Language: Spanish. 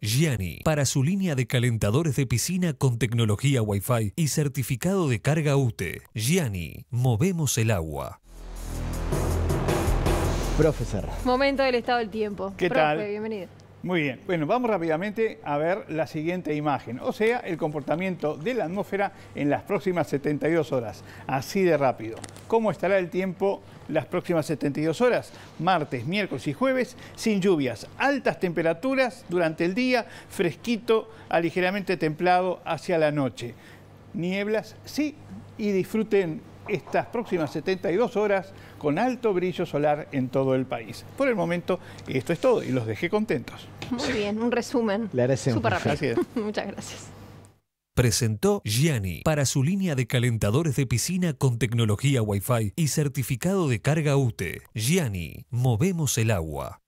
Gianni para su línea de calentadores de piscina con tecnología Wi-Fi y certificado de carga UTE. Gianni, movemos el agua. Profesor. Momento del estado del tiempo. ¿Qué Profe, tal? Bienvenido. Muy bien, bueno, vamos rápidamente a ver la siguiente imagen, o sea, el comportamiento de la atmósfera en las próximas 72 horas, así de rápido. ¿Cómo estará el tiempo las próximas 72 horas? Martes, miércoles y jueves, sin lluvias, altas temperaturas durante el día, fresquito a ligeramente templado hacia la noche. Nieblas, sí, y disfruten estas próximas 72 horas con alto brillo solar en todo el país. Por el momento, esto es todo y los dejé contentos. Muy bien, un resumen. Le agradecemos. rápido. Muchas gracias. Presentó Gianni para su línea de calentadores de piscina con tecnología Wi-Fi y certificado de carga UTE. Gianni, movemos el agua.